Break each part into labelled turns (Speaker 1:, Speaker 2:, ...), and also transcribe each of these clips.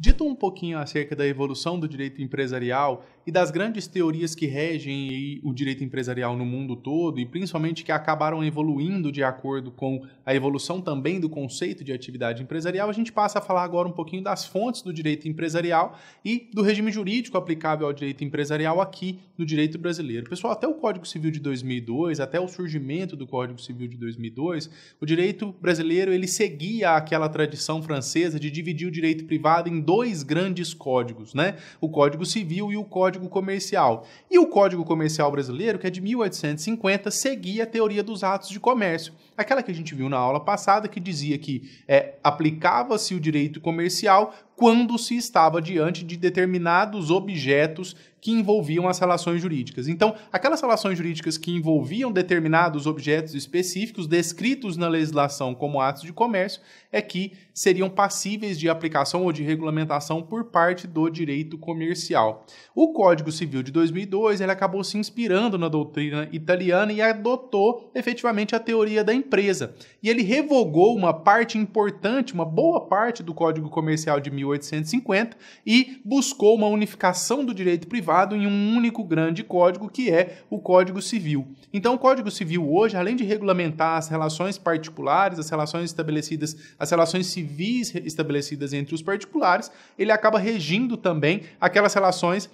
Speaker 1: Dito um pouquinho acerca da evolução do direito empresarial e das grandes teorias que regem o direito empresarial no mundo todo e principalmente que acabaram evoluindo de acordo com a evolução também do conceito de atividade empresarial, a gente passa a falar agora um pouquinho das fontes do direito empresarial e do regime jurídico aplicável ao direito empresarial aqui no direito brasileiro. Pessoal, até o Código Civil de 2002, até o surgimento do Código Civil de 2002, o direito brasileiro ele seguia aquela tradição francesa de dividir o direito privado em dois grandes códigos, né? O Código Civil e o Código Comercial. E o Código Comercial brasileiro, que é de 1850, seguia a teoria dos atos de comércio, aquela que a gente viu na aula passada, que dizia que é, aplicava-se o direito comercial quando se estava diante de determinados objetos que envolviam as relações jurídicas. Então, aquelas relações jurídicas que envolviam determinados objetos específicos descritos na legislação como atos de comércio é que seriam passíveis de aplicação ou de regulamentação por parte do direito comercial. O Código Civil de 2002 ele acabou se inspirando na doutrina italiana e adotou efetivamente a teoria da empresa. E ele revogou uma parte importante, uma boa parte do Código Comercial de 1800 1850 e buscou uma unificação do direito privado em um único grande código que é o Código Civil. Então, o Código Civil hoje, além de regulamentar as relações particulares, as relações estabelecidas, as relações civis estabelecidas entre os particulares, ele acaba regindo também aquelas relações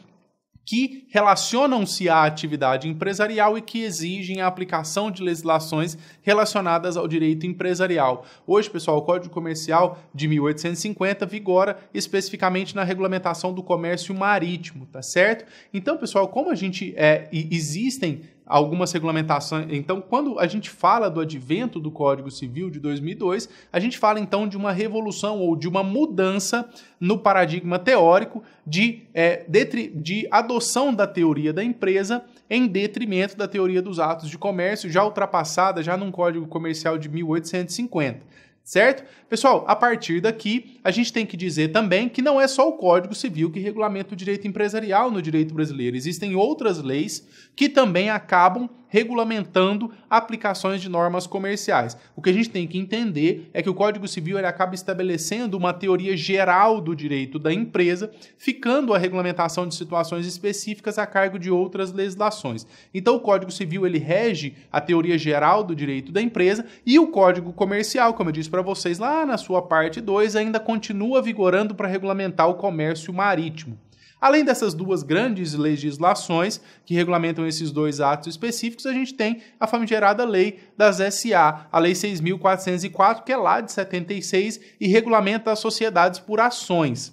Speaker 1: que relacionam-se à atividade empresarial e que exigem a aplicação de legislações relacionadas ao direito empresarial. Hoje, pessoal, o Código Comercial de 1850 vigora especificamente na regulamentação do comércio marítimo, tá certo? Então, pessoal, como a gente é, existem algumas regulamentações. Então, quando a gente fala do advento do Código Civil de 2002, a gente fala então de uma revolução ou de uma mudança no paradigma teórico de, é, de, de adoção da teoria da empresa em detrimento da teoria dos atos de comércio, já ultrapassada já num Código Comercial de 1850 certo? Pessoal, a partir daqui, a gente tem que dizer também que não é só o Código Civil que regulamenta o direito empresarial no direito brasileiro. Existem outras leis que também acabam regulamentando aplicações de normas comerciais. O que a gente tem que entender é que o Código Civil ele acaba estabelecendo uma teoria geral do direito da empresa, ficando a regulamentação de situações específicas a cargo de outras legislações. Então, o Código Civil ele rege a teoria geral do direito da empresa e o Código Comercial, como eu disse para vocês lá na sua parte 2, ainda continua vigorando para regulamentar o comércio marítimo. Além dessas duas grandes legislações que regulamentam esses dois atos específicos, a gente tem a famigerada lei das SA, a Lei 6404, que é lá de 76 e regulamenta as sociedades por ações.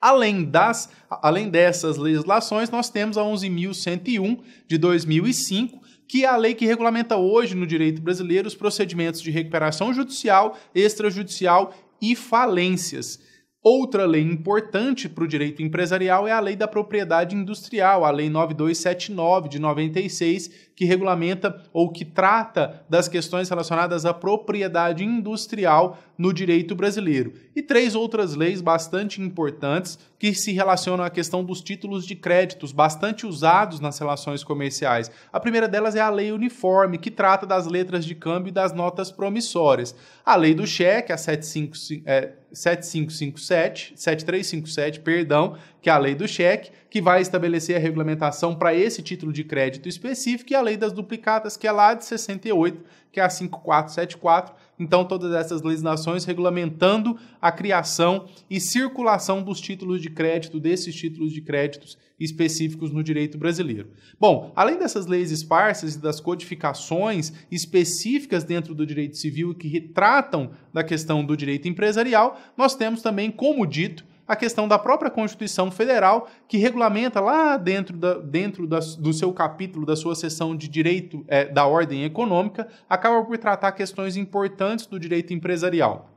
Speaker 1: Além, das, além dessas legislações, nós temos a 11.101 de 2005, que é a lei que regulamenta hoje no direito brasileiro os procedimentos de recuperação judicial, extrajudicial e falências. Outra lei importante para o direito empresarial é a Lei da Propriedade Industrial, a Lei 9279 de 96, que regulamenta ou que trata das questões relacionadas à propriedade industrial no direito brasileiro, e três outras leis bastante importantes que se relacionam à questão dos títulos de créditos, bastante usados nas relações comerciais. A primeira delas é a Lei Uniforme, que trata das letras de câmbio e das notas promissórias. A Lei do Cheque, a 755, é, 7557, 7357, perdão, que é a Lei do Cheque, que vai estabelecer a regulamentação para esse título de crédito específico, e a Lei lei das duplicatas, que é lá de 68, que é a 5474. Então, todas essas legislações regulamentando a criação e circulação dos títulos de crédito, desses títulos de créditos específicos no direito brasileiro. Bom, além dessas leis esparsas e das codificações específicas dentro do direito civil que retratam da questão do direito empresarial, nós temos também, como dito, a questão da própria Constituição Federal, que regulamenta lá dentro, da, dentro da, do seu capítulo, da sua seção de direito é, da ordem econômica, acaba por tratar questões importantes do direito empresarial.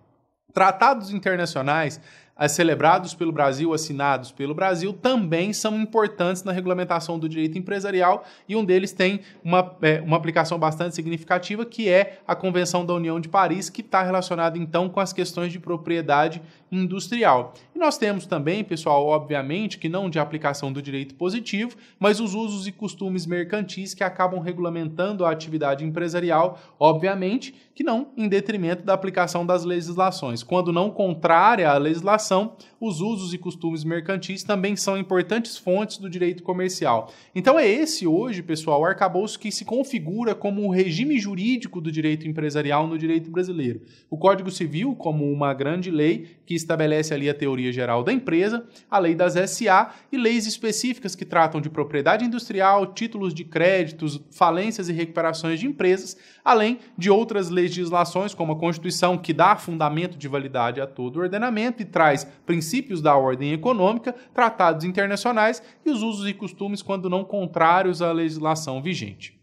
Speaker 1: Tratados internacionais celebrados pelo Brasil, assinados pelo Brasil, também são importantes na regulamentação do direito empresarial e um deles tem uma, é, uma aplicação bastante significativa, que é a Convenção da União de Paris, que está relacionada então com as questões de propriedade industrial. E nós temos também, pessoal, obviamente, que não de aplicação do direito positivo, mas os usos e costumes mercantis que acabam regulamentando a atividade empresarial, obviamente, que não em detrimento da aplicação das legislações. Quando não contrária à legislação, educação os usos e costumes mercantis também são importantes fontes do direito comercial. Então é esse hoje, pessoal, o arcabouço que se configura como o regime jurídico do direito empresarial no direito brasileiro. O Código Civil, como uma grande lei que estabelece ali a teoria geral da empresa, a lei das SA e leis específicas que tratam de propriedade industrial, títulos de créditos, falências e recuperações de empresas, além de outras legislações como a Constituição que dá fundamento de validade a todo o ordenamento e traz princípios princípios da ordem econômica, tratados internacionais e os usos e costumes quando não contrários à legislação vigente.